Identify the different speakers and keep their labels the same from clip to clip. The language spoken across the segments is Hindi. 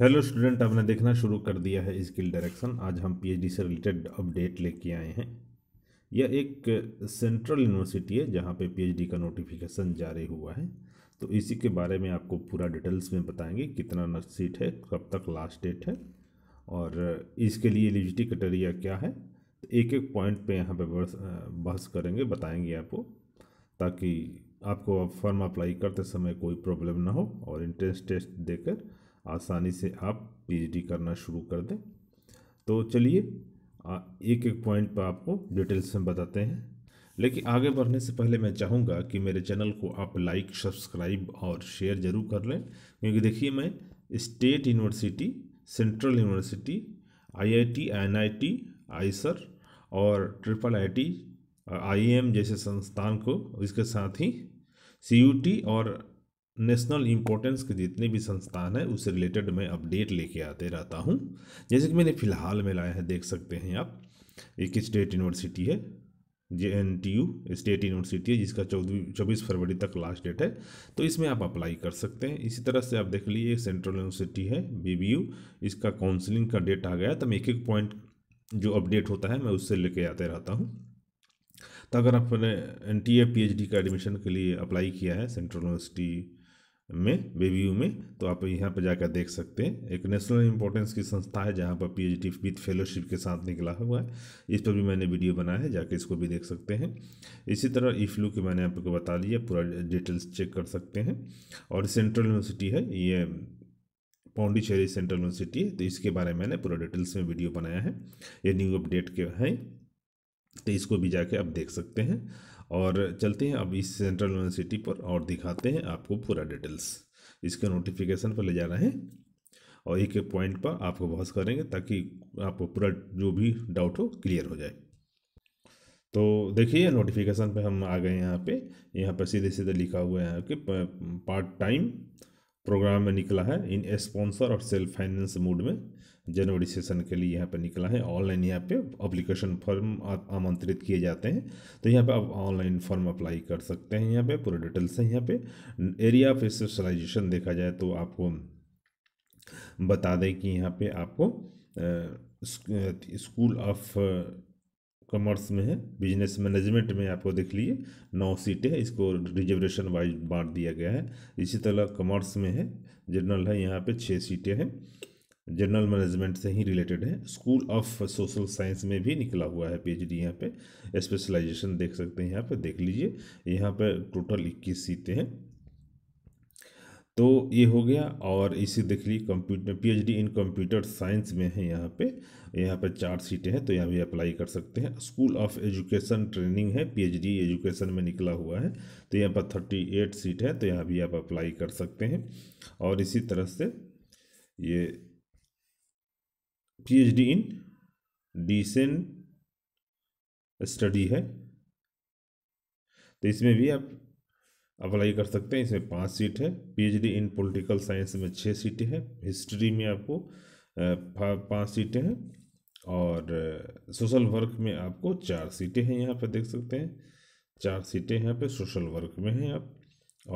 Speaker 1: हेलो स्टूडेंट आपने देखना शुरू कर दिया है स्किल डायरेक्शन आज हम पीएचडी से रिलेटेड अपडेट लेके आए हैं यह एक सेंट्रल यूनिवर्सिटी है जहाँ पे पीएचडी का नोटिफिकेशन जारी हुआ है तो इसी के बारे में आपको पूरा डिटेल्स में बताएंगे कितना सीट है कब तक लास्ट डेट है और इसके लिए एलिजिटी क्रटेरिया क्या है तो एक एक पॉइंट पर यहाँ पर बहस करेंगे बताएँगे आपको ताकि आपको फॉर्म अप्लाई करते समय कोई प्रॉब्लम ना हो और इंट्रेंस टेस्ट देकर आसानी से आप पीएचडी करना शुरू कर दें तो चलिए एक एक पॉइंट पर आपको डिटेल्स में बताते हैं लेकिन आगे बढ़ने से पहले मैं चाहूँगा कि मेरे चैनल को आप लाइक सब्सक्राइब और शेयर ज़रूर कर लें क्योंकि देखिए मैं state university central university IIT NIT IISER और ट्रिपल आईटी आईएम जैसे संस्थान को इसके साथ ही सीयूटी और नेशनल इम्पोर्टेंस के जितने भी संस्थान हैं उससे रिलेटेड मैं अपडेट लेके आते रहता हूँ जैसे कि मैंने फ़िलहाल में लाया है देख सकते हैं आप एक स्टेट यूनिवर्सिटी है J N T U state university है जिसका चौदह चौबीस फरवरी तक लास्ट डेट है तो इसमें आप अप्लाई कर सकते हैं इसी तरह से आप देख लीजिए सेंट्रल यूनिवर्सिटी है बी बी यू इसका काउंसलिंग का डेट आ गया तो मैं एक एक पॉइंट जो अपडेट होता है मैं उससे लेके आते रहता हूँ तो अगर आपने N T A P H D का एडमिशन के लिए अप्लाई किया है सेंट्रल यूनिवर्सिटी में बेबीयू में तो आप यहाँ पर जाकर देख सकते हैं एक नेशनल इंपॉर्टेंस की संस्था है जहाँ पर पीएचडी विथ फेलोशिप के साथ निकला हुआ है इस पर भी मैंने वीडियो बनाया है जाके इसको भी देख सकते हैं इसी तरह फ्लू e के मैंने आपको बता दिया पूरा डिटेल्स चेक कर सकते हैं और सेंट्रल यूनिवर्सिटी है ये पौंडीचेरी सेंट्रल यूनिवर्सिटी है तो इसके बारे में मैंने पूरा डिटेल्स में वीडियो बनाया है ये न्यू अपडेट के हैं तो इसको भी जाके आप देख सकते हैं और चलते हैं अब इस सेंट्रल यूनिवर्सिटी पर और दिखाते हैं आपको पूरा डिटेल्स इसके नोटिफिकेशन पर ले जाना है और एक एक पॉइंट पर आपको बहस करेंगे ताकि आपको पूरा जो भी डाउट हो क्लियर हो जाए तो देखिए नोटिफिकेशन पे हम आ गए यहाँ पे यहाँ पर सीधे सीधे लिखा हुआ है कि पार्ट टाइम प्रोग्राम में निकला है इन स्पॉन्सर और सेल्फ फाइनेंस मोड में जनवरी सेशन के लिए यहाँ पे निकला है ऑनलाइन यहाँ पे अप्लीकेशन फॉर्म आमंत्रित किए जाते हैं तो यहाँ पे आप ऑनलाइन फॉर्म अप्लाई कर सकते हैं यहाँ पे पूरे डिटेल्स हैं यहाँ पे एरिया ऑफ स्पेशलाइजेशन देखा जाए तो आपको बता दें कि यहाँ पे आपको स्कूल ऑफ कॉमर्स में है बिजनेस मैनेजमेंट में आपको देख लीजिए नौ सीटें इसको रिजर्वेशन वाइज बांट दिया गया है इसी तरह कॉमर्स में है जनरल है यहाँ पे छः सीटें हैं जनरल मैनेजमेंट से ही रिलेटेड है स्कूल ऑफ सोशल साइंस में भी निकला हुआ है पीएचडी यहाँ पे स्पेशलाइजेशन देख सकते हैं यहाँ पर देख लीजिए यहाँ पर टोटल इक्कीस सीटें हैं तो ये हो गया और इसे देख ली computer PhD in computer science में है यहाँ पे यहाँ पे चार सीटें हैं तो यहाँ भी अप्लाई कर सकते हैं स्कूल ऑफ एजुकेशन ट्रेनिंग है पीएचडी एजुकेशन में निकला हुआ है तो यहाँ पर थर्टी एट सीट है तो यहाँ भी आप अप्लाई कर सकते हैं और इसी तरह से ये पीएचडी इन डिसेंट स्टडी है तो इसमें भी आप अप्लाई कर सकते हैं इसमें पाँच सीट है पीएचडी इन पॉलिटिकल साइंस में छः सीटें हैं हिस्ट्री में आपको पाँच सीटें हैं और सोशल वर्क में आपको चार सीटें हैं यहाँ पर देख सकते हैं चार सीटें यहाँ पे सोशल वर्क में हैं आप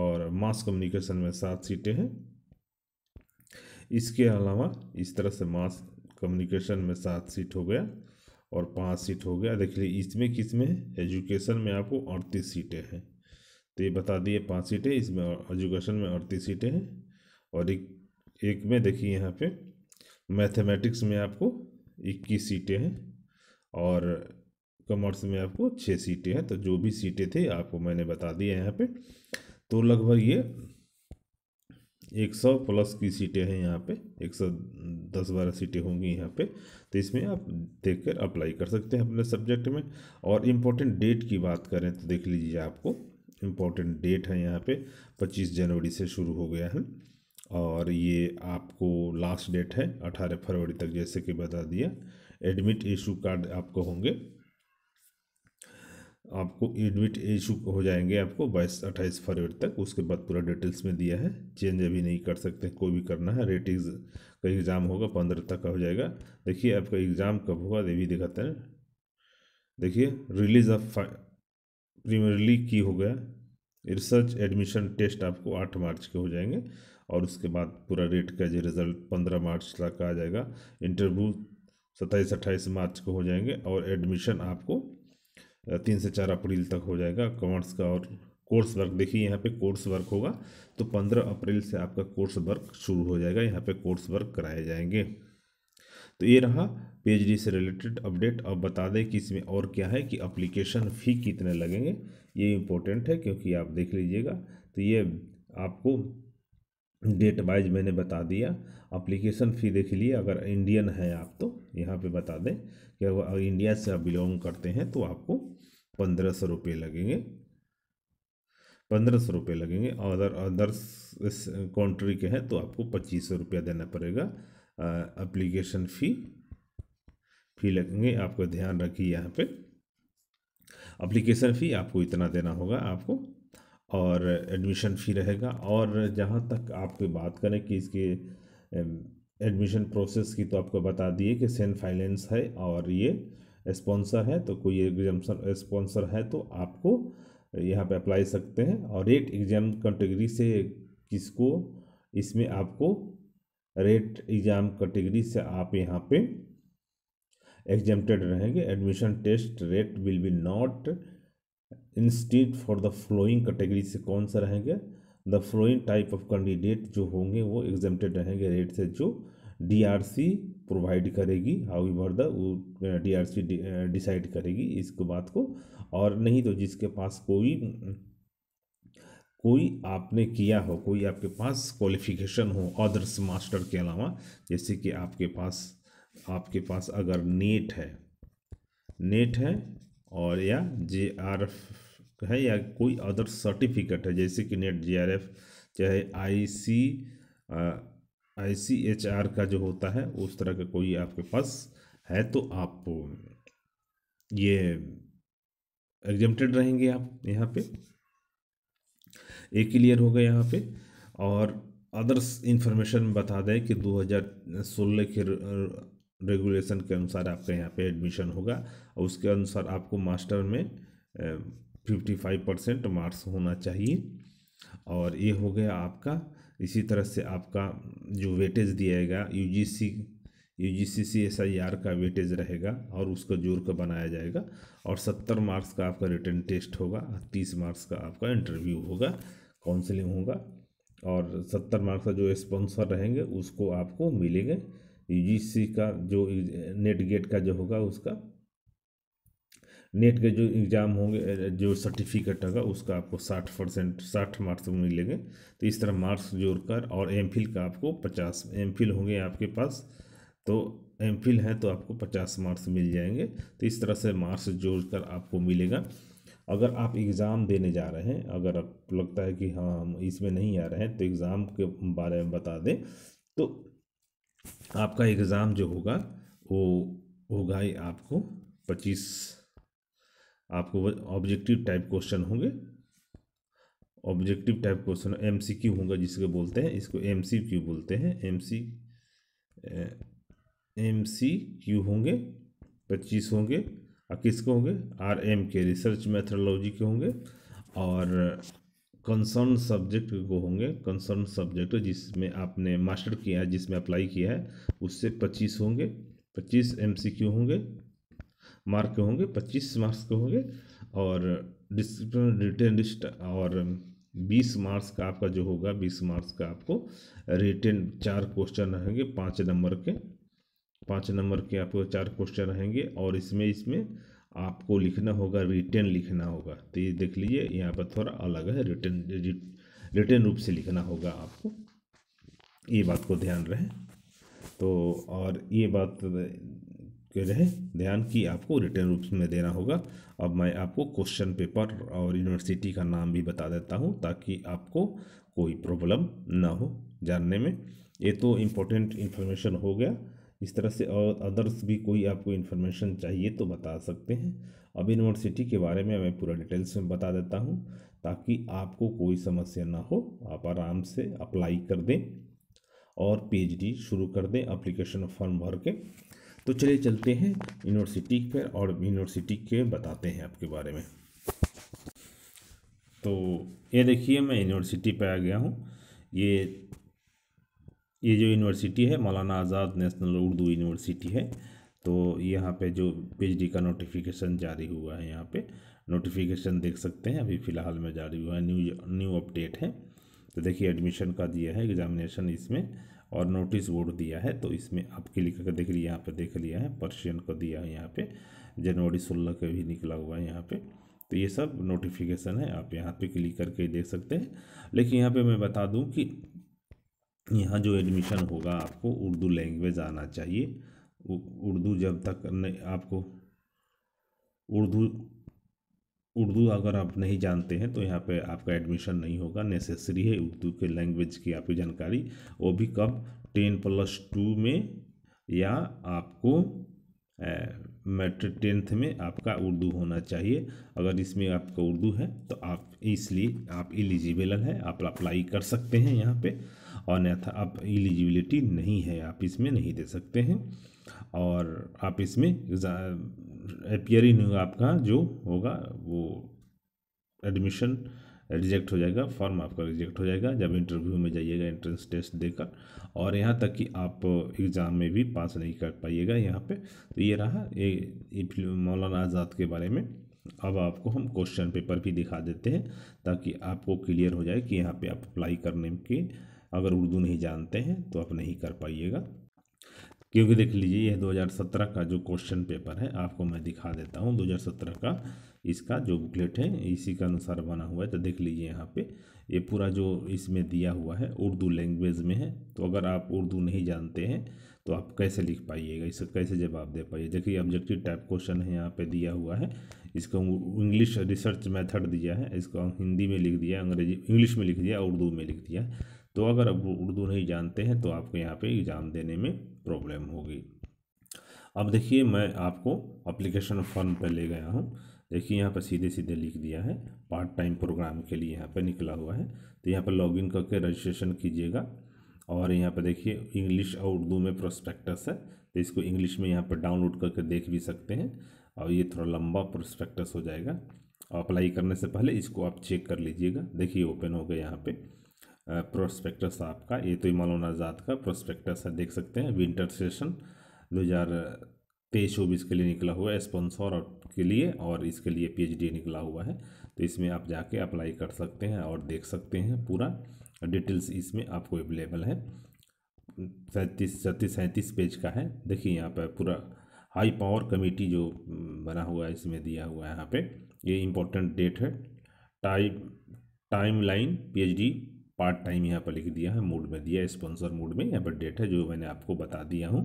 Speaker 1: और मास कम्युनिकेशन में सात सीटें हैं इसके अलावा इस तरह से मास कम्युनिकेशन में सात सीट हो गया और पाँच सीट हो गया देख लीजिए इसमें किस में एजुकेशन में आपको अड़तीस सीटें हैं तो ये बता दिए पाँच सीटें इसमें एजुकेशन में अड़तीस सीटें हैं और एक एक में देखिए यहाँ पे मैथमेटिक्स में आपको इक्कीस सीटें हैं और कॉमर्स में आपको छः सीटें हैं तो जो भी सीटें थे आपको मैंने बता दिया यहाँ पे तो लगभग ये एक सौ प्लस की सीटें हैं यहाँ पे एक सौ दस बारह सीटें होंगी यहाँ पे तो इसमें आप देख कर अप्लाई कर सकते हैं अपने सब्जेक्ट में और इम्पोर्टेंट डेट की बात करें तो देख लीजिए आपको इम्पोर्टेंट डेट है यहाँ पे 25 जनवरी से शुरू हो गया है और ये आपको लास्ट डेट है 18 फरवरी तक जैसे कि बता दिया एडमिट इशू कार्ड आपको होंगे आपको एडमिट इशू हो जाएंगे आपको बाईस अट्ठाईस फरवरी तक उसके बाद पूरा डिटेल्स में दिया है चेंज अभी नहीं कर सकते कोई भी करना है रेट का एग्ज़ाम होगा पंद्रह तक का हो जाएगा देखिए आपका एग्ज़ाम कब होगा ये भी दिखाते हैं देखिए रिलीज ऑफ प्रीमियर लीग की हो गया रिसर्च एडमिशन टेस्ट आपको आठ मार्च के हो जाएंगे और उसके बाद पूरा रेट का जो रिज़ल्ट पंद्रह मार्च तक आ जाएगा इंटरव्यू सत्ताईस अट्ठाईस मार्च को हो जाएंगे और एडमिशन आपको तीन से चार अप्रैल तक हो जाएगा कॉमर्स का और कोर्स वर्क देखिए यहाँ पे कोर्स वर्क होगा तो पंद्रह अप्रैल से आपका कोर्स वर्क शुरू हो जाएगा यहाँ पे कोर्स वर्क कराए जाएंगे तो ये रहा पी डी से रिलेटेड अपडेट अब बता दें कि इसमें और क्या है कि अप्लीकेशन फ़ी कितने लगेंगे ये इम्पोर्टेंट है क्योंकि आप देख लीजिएगा तो ये आपको डेट वाइज मैंने बता दिया अप्लीकेशन फ़ी देख लिए अगर इंडियन है आप तो यहाँ पे बता दें कि अगर इंडिया से आप बिलोंग करते हैं तो आपको पंद्रह सौ रुपये लगेंगे पंद्रह सौ रुपये लगेंगे अदर अदर्स कंट्री के हैं तो आपको पच्चीस सौ रुपया देना पड़ेगा अप्लीकेशन फ़ी फ़ी लगेंगे आपको ध्यान रखिए यहाँ पे अप्लीकेशन फ़ी आपको इतना देना होगा आपको और एडमिशन फ़ी रहेगा और जहाँ तक आप बात करें कि इसके एडमिशन प्रोसेस की तो आपको बता दिए कि सेन फाइनेंस है और ये स्पॉन्सर है तो कोई एग्जाम स्पॉन्सर है तो आपको यहाँ पे अप्लाई सकते हैं और एक एग्ज़ाम कैटेगरी से किसको इसमें आपको रेट एग्ज़ाम कैटेगरी से आप यहाँ पे एग्जामेड रहेंगे admission test RET will be not insisted for the following category से कौन सा रहेंगे the following type of candidate जो होंगे वो एग्जामेड रहेंगे रेट से जो डीआरसी प्रोवाइड करेगी however the R DRC decide करेगी इसको बात को और नहीं तो जिसके पास कोई कोई आपने किया हो कोई आपके पास क्वालिफिकेशन हो अदर्स मास्टर के अलावा जैसे कि आपके पास आपके पास अगर नेट है नेट है और या जे आर एफ है या कोई अदर सर्टिफिकेट है जैसे कि नेट जे आर एफ चाहे आई सी आई सी एच आर का जो होता है उस तरह का कोई आपके पास है तो आप ये एग्जम्प्टेड रहेंगे आप यहाँ पे ये क्लियर हो गया यहाँ पे और अदर्स इंफॉर्मेशन बता दें कि 2016 के रेगुलेशन के अनुसार आपका यहाँ पे एडमिशन होगा और उसके अनुसार आपको मास्टर में फिफ्टी फाइव परसेंट मार्क्स होना चाहिए और ये हो गया आपका इसी तरह से आपका जो वेटेज दिया गया U U G C C S I R का वेटेज रहेगा और उसको जोड़ कर बनाया जाएगा और सत्तर मार्क्स का आपका रिटर्न टेस्ट होगा तीस मार्क्स का आपका इंटरव्यू होगा काउंसलिंग होगा और सत्तर मार्क्स का जो स्पॉन्सर रहेंगे उसको आपको मिलेंगे यू जी सी का जो नेट गेट का जो होगा उसका नेट के जो एग्ज़ाम होंगे जो सर्टिफिकेट होगा उसका आपको साठ परसेंट साठ मार्क्स मिलेंगे तो इस तरह मार्क्स जोड़कर और एम फिल का आपको पचास एम फिल होंगे आपके पास तो एम फिल है तो आपको पचास मार्क्स मिल जाएंगे तो इस तरह से मार्क्स जोड़ कर आपको मिलेगा अगर आप एग्ज़ाम देने जा रहे हैं अगर आपको लगता है कि हाँ हम इसमें नहीं आ रहे हैं तो एग्ज़ाम के बारे में बता दें तो आपका एग्ज़ाम जो होगा वो होगा ही आपको पच्चीस आपको ऑब्जेक्टिव टाइप क्वेश्चन होंगे objective type question M C Q होगा जिसको बोलते हैं इसको एम सी क्यू बोलते हैं M C M C Q होंगे पच्चीस होंगे और किसके होंगे आर एम के रिसर्च मैथडोलॉजी के होंगे और कंसर्न सब्जेक्ट को होंगे कंसर्न सब्जेक्ट जिसमें आपने मास्टर किया है जिसमें अप्लाई किया है उससे पच्चीस होंगे पच्चीस एम सी क्यू होंगे मार्क के होंगे पच्चीस मार्क्स के होंगे और डिसिप्लिन रिटर्न लिस्ट और बीस मार्क्स का आपका जो होगा बीस मार्क्स का आपको रिटर्न चार क्वेश्चन रहेंगे पाँच नंबर के पाँच नंबर के आपको चार क्वेश्चन रहेंगे और इसमें इसमें आपको लिखना होगा रिटर्न लिखना होगा तो ये देख लीजिए यहाँ पर थोड़ा अलग है रिटर्न रिटर्न रूप से लिखना होगा आपको ये बात को ध्यान रहे तो और ये बात के रहे ध्यान कि आपको रिटर्न रूप में देना होगा अब मैं आपको क्वेश्चन पेपर और यूनिवर्सिटी का नाम भी बता देता हूँ ताकि आपको कोई प्रॉब्लम ना हो जानने में ये तो इम्पोर्टेंट इन्फॉर्मेशन हो गया इस तरह से और अदर्स भी कोई आपको इन्फॉर्मेशन चाहिए तो बता सकते हैं अब यूनिवर्सिटी के बारे में मैं पूरा डिटेल्स में बता देता हूँ ताकि आपको कोई समस्या ना हो आप आराम से अप्लाई कर दें और पीएचडी शुरू कर दें अप्लीकेशन फॉर्म भर के तो चलिए चलते हैं यूनिवर्सिटी पर और यूनिवर्सिटी के बताते हैं आपके बारे में तो ये देखिए मैं यूनिवर्सिटी पर आ गया हूँ ये ये जो यूनिवर्सिटी है मौलाना आज़ाद नेशनल उर्दू यूनिवर्सिटी है तो यहाँ पे जो पीएचडी का नोटिफिकेशन जारी हुआ है यहाँ पे नोटिफिकेशन देख सकते हैं अभी फ़िलहाल में जारी हुआ है न्यू न्यू अपडेट है तो देखिए एडमिशन का दिया है एग्जामिनेशन इसमें और नोटिस बोर्ड दिया है तो इसमें आप क्लिक करके देख लिया यहाँ पर देख लिया है पर्शियन को दिया है यहाँ पर जनवरी सोलह का भी निकला हुआ है यहाँ पर तो ये सब नोटिफिकेशन है आप यहाँ पे क्लिक करके देख सकते हैं लेकिन यहाँ पे मैं बता दूँ कि यहाँ जो एडमिशन होगा आपको उर्दू लैंग्वेज आना चाहिए उर्दू जब तक आपको उर्दू उर्दू अगर आप नहीं जानते हैं तो यहाँ पे आपका एडमिशन नहीं होगा नेसेसरी है उर्दू के लैंग्वेज की आपकी जानकारी वो भी कब टेन प्लस टू में या आपको मैट्रिक टेंथ में आपका उर्दू होना चाहिए अगर इसमें आपका उर्दू है तो आप इसलिए आप एलिजिबल हैं आप अप्लाई कर सकते हैं यहाँ पर और अन्यथा आप एलिजिबिलिटी नहीं है आप इसमें नहीं दे सकते हैं और आप इसमें अपियरिंग आपका जो होगा वो एडमिशन रिजेक्ट हो जाएगा फॉर्म आपका रिजेक्ट हो जाएगा जब इंटरव्यू में जाइएगा एंट्रेंस टेस्ट देकर और यहाँ तक कि आप एग्ज़ाम में भी पास नहीं कर पाइएगा यहाँ पे तो ये रहा ये मौलाना आज़ाद के बारे में अब आपको हम क्वेश्चन पेपर भी दिखा देते हैं ताकि आपको क्लियर हो जाए कि यहाँ पे आप अप्लाई करने के अगर उर्दू नहीं जानते हैं तो आप नहीं कर पाइएगा क्योंकि देख लीजिए यह 2017 का जो क्वेश्चन पेपर है आपको मैं दिखा देता हूँ 2017 का इसका जो बुकलेट है इसी के अनुसार बना हुआ है तो देख लीजिए यहाँ पे ये पूरा जो इसमें दिया हुआ है उर्दू लैंग्वेज में है तो अगर आप उर्दू नहीं जानते हैं तो आप कैसे लिख पाइएगा इसका कैसे जवाब दे पाइए देखिए ऑब्जेक्टिव टाइप क्वेश्चन है यहाँ पर दिया हुआ है इसको इंग्लिश रिसर्च मेथड दिया है इसको हिंदी में लिख दिया अंग्रेजी इंग्लिश में लिख दिया उर्दू में लिख दिया तो अगर अब उर्दू नहीं जानते हैं तो आपको यहाँ पे एग्ज़ाम देने में प्रॉब्लम होगी अब देखिए मैं आपको अप्लीकेशन फॉर्म पर ले गया हूँ देखिए यहाँ पर सीधे सीधे लिख दिया है पार्ट टाइम प्रोग्राम के लिए यहाँ पर निकला हुआ है तो यहाँ पर लॉगिन करके रजिस्ट्रेशन कीजिएगा और यहाँ पर देखिए इंग्लिश और उर्दू में प्रोस्पेक्टस है तो इसको इंग्लिश में यहाँ पर डाउनलोड करके देख भी सकते हैं और ये थोड़ा लंबा प्रोस्पेक्टस हो जाएगा और अप्लाई करने से पहले इसको आप चेक कर लीजिएगा देखिए ओपन हो गया यहाँ पर प्रोस्पेक्टस आपका ये तो मौलाना आज़ाद का प्रोस्पेक्टस है देख सकते हैं विंटर सेशन दो हज़ार तेईस चौबीस के लिए निकला हुआ है स्पॉन्सर के लिए और इसके लिए पीएचडी निकला हुआ है तो इसमें आप जाके अप्लाई कर सकते हैं और देख सकते हैं पूरा डिटेल्स इसमें आपको अवेलेबल है सैंतीस छत्तीस सैंतीस पेज का है देखिए यहाँ पर पूरा हाई पावर कमेटी जो हम्म, बना हुआ है इसमें दिया हुआ है यहाँ पे ये इम्पोर्टेंट डेट है time time line P part time यहाँ पर लिख दिया है मूड में दिया है स्पॉन्सर मूड में यहाँ पर डेट है जो मैंने आपको बता दिया हूँ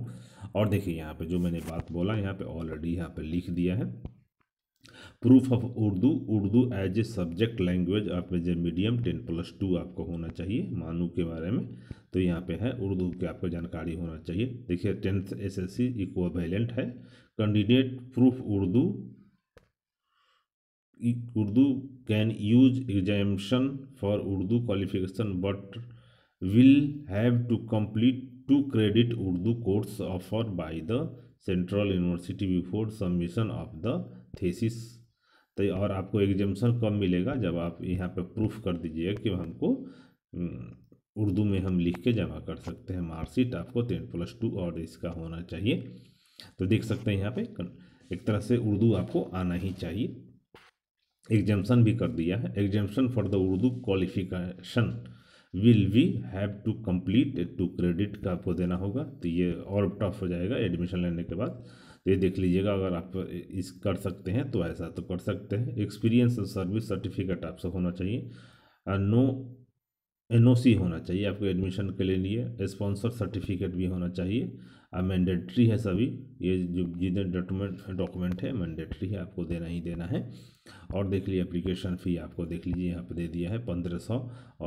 Speaker 1: और देखिए यहाँ पे जो मैंने बात बोला यहाँ पे ऑलरेडी यहाँ पे लिख दिया है proof of Urdu Urdu as a subject language आप as a medium ten plus two आपको होना चाहिए मानू के बारे में तो यहाँ पे है उर्दू की आपको जानकारी होना चाहिए देखिए tenth S S C equivalent है candidate proof Urdu Urdu can use exemption for Urdu qualification but will have to complete two credit Urdu course offer by the central university before submission of the thesis तो और आपको एग्जामेशन कब मिलेगा जब आप यहाँ पे प्रूफ कर दीजिएगा कि हमको हम्म, उर्दू में हम लिख के जमा कर सकते हैं मार्कशीट आपको टेन प्लस टू और इसका होना चाहिए तो देख सकते हैं यहाँ पे एक तरह से उर्दू आपको आना ही चाहिए एग्जाम्सन भी कर दिया है exemption for the Urdu qualification will we have to complete two credit का आपको देना होगा तो ये और टफ हो जाएगा एडमिशन लेने के बाद तो ये देख लीजिएगा अगर आप इस कर सकते हैं तो ऐसा तो कर सकते हैं एक्सपीरियंस सर्विस सर्टिफिकेट आपसे होना चाहिए और नो एन होना चाहिए आपको एडमिशन के लिए लिए स्पॉन्सर सर्टिफिकेट भी होना चाहिए और मैंडेट्री है सभी ये जो जितने डॉक्यूमेंट डॉक्यूमेंट है मैंडेट्री है आपको देना ही देना है और देख लीजिए एप्लीकेशन फ़ी आपको देख लीजिए यहाँ पे दे दिया है पंद्रह सौ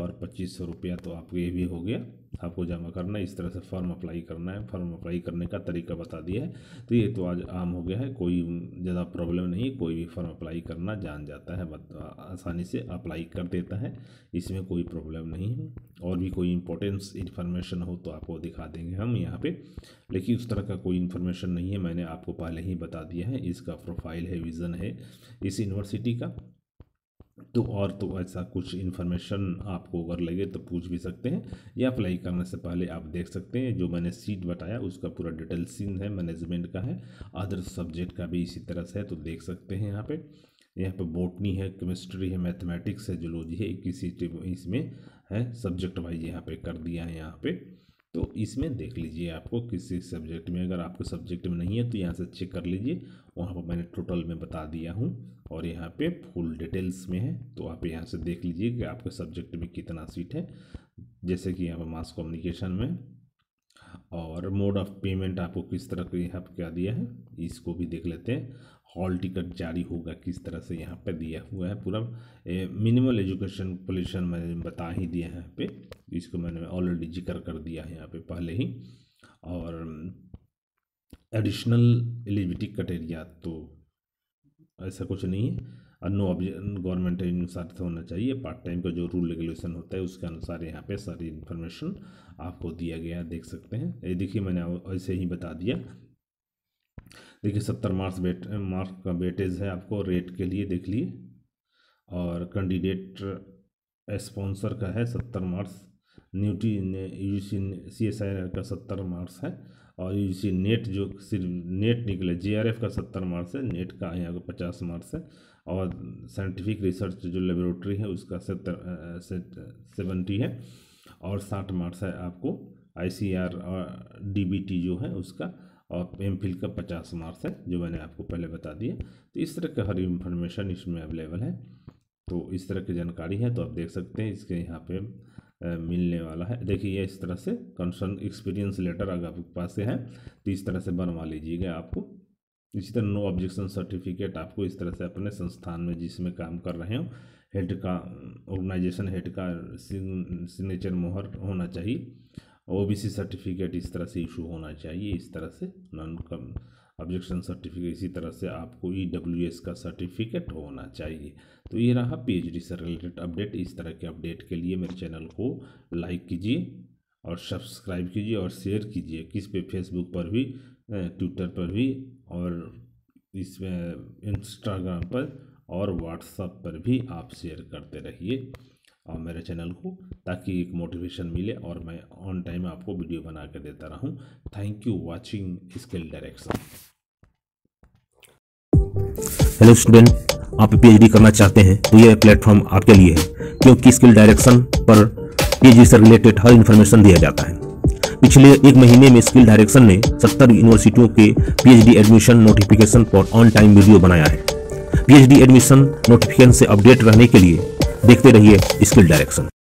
Speaker 1: और पच्चीस सौ रुपया तो आपको ये भी हो गया आपको जमा करना है इस तरह से फॉर्म अप्लाई करना है फॉर्म अप्लाई करने का तरीका बता दिया है तो ये तो आज आम हो गया है कोई ज़्यादा प्रॉब्लम नहीं कोई भी फॉर्म अप्लाई करना जान जाता है आसानी से अप्लाई कर देता है इसमें कोई प्रॉब्लम नहीं है और भी कोई इंपॉर्टेंस इन्फॉर्मेशन हो तो आपको दिखा देंगे हम यहाँ पर लेकिन उस तरह का कोई इन्फॉर्मेशन नहीं है मैंने आपको पहले ही बता दिया है इसका प्रोफाइल है विज़न है इस यूनिवर्स यूनिवर्सिटी का तो और तो ऐसा कुछ इन्फॉर्मेशन आपको अगर लगे तो पूछ भी सकते हैं या अप्लाई करने से पहले आप देख सकते हैं जो मैंने सीट बताया उसका पूरा डिटेल सीन है मैनेजमेंट का है अदर सब्जेक्ट का भी इसी तरह से है तो देख सकते हैं यहाँ पे यहाँ पे बोटनी है केमिस्ट्री है मैथमेटिक्स है जोलॉजी है इक्कीस इसमें है सब्जेक्ट वाइज यहाँ पर कर दिया है यहाँ पर तो इसमें देख लीजिए आपको किसी सब्जेक्ट में अगर आपको सब्जेक्ट में नहीं है तो यहाँ से चेक कर लीजिए वहाँ पर मैंने टोटल में बता दिया हूँ और यहाँ पे फुल डिटेल्स में है तो आप यहाँ से देख लीजिए कि आपके सब्जेक्ट में कितना सीट है जैसे कि यहाँ पर मास कम्युनिकेशन में और मोड ऑफ पेमेंट आपको किस तरह का यहाँ पर क्या दिया है इसको भी देख लेते हैं हॉल टिकट जारी होगा किस तरह से यहाँ पे दिया हुआ है पूरा मिनिमल एजुकेशन पोल्यूशन मैंने बता ही दिया है यहाँ पे इसको मैंने ऑलरेडी जिक्र कर दिया है यहाँ पे पहले ही और एडिशनल एलिजिबिलिटी क्राइटेरिया तो ऐसा कुछ नहीं है और नो ऑब्जेक्ट गवर्नमेंट के अनुसार तो होना चाहिए पार्ट टाइम का जो रूल रेगुलेशन होता है उसके अनुसार यहाँ पे सारी इन्फॉर्मेशन आपको दिया गया देख सकते हैं ये देखिए मैंने ऐसे ही बता दिया देखिए सत्तर मार्क्स बेट मार्क्स का बेटेज है आपको रेट के लिए देख लिए और कैंडिडेट स्पॉन्सर का है सत्तर मार्क्स न्यूटी U C S I R सत्तर मार्क्स है और यू सी नेट जो सिर्फ नेट निकले जे आर एफ का सत्तर मार्क्स है नेट का यहाँ का पचास मार्क्स है और साइंटिफिक रिसर्च जो लेबोरेटरी है उसका सत्तर सेवेंटी है और साठ मार्क्स है आपको I C R D B T जो है उसका और एम फिल का पचास मार्क्स है जो मैंने आपको पहले बता दिया तो इस तरह का हर इन्फॉर्मेशन इसमें अवेलेबल है तो इस तरह की जानकारी है तो आप देख सकते हैं इसके यहाँ पे मिलने वाला है देखिए इस तरह से कंसर्न एक्सपीरियंस लेटर अगर आपके पास से है तो इस तरह से बनवा लीजिएगा आपको इसी तरह नो ऑब्जेक्शन सर्टिफिकेट आपको इस तरह से अपने संस्थान में जिसमें काम कर रहे हो हेड का ऑर्गेनाइजेशन हेड का सिग्नेचर मोहर होना चाहिए ओबीसी सर्टिफिकेट इस तरह से इशू होना चाहिए इस तरह से नॉन कम ऑब्जेक्शन सर्टिफिकेट इसी तरह से आपको ई डब्ल्यू एस का सर्टिफिकेट होना चाहिए तो ये रहा पी एच डी से रिलेटेड अपडेट इस तरह के अपडेट के लिए मेरे चैनल को लाइक कीजिए और सब्सक्राइब कीजिए और शेयर कीजिए किस पे फेसबुक पर भी ट्विटर पर भी और इसमें इंस्टाग्राम पर और व्हाट्सएप पर भी आप शेयर करते रहिए मेरे चैनल को ताकि एक मोटिवेशन मिले और मैं ऑन टाइम आपको वीडियो बना कर देता रहूँ thank you watching skill direction hello student आप पीएचडी करना चाहते हैं तो यह प्लेटफॉर्म आपके लिए है क्योंकि स्किल डायरेक्शन पर पीएचडी से रिलेटेड हर इन्फॉर्मेशन दिया जाता है पिछले एक महीने में स्किल डायरेक्शन ने 70 यूनिवर्सिटियों के पीएचडी एडमिशन नोटिफिकेशन पर ऑन टाइम वीडियो बनाया है पीएचडी एडमिशन नोटिफिकेशन से अपडेट रहने के लिए देखते रहिए स्किल डायरेक्शन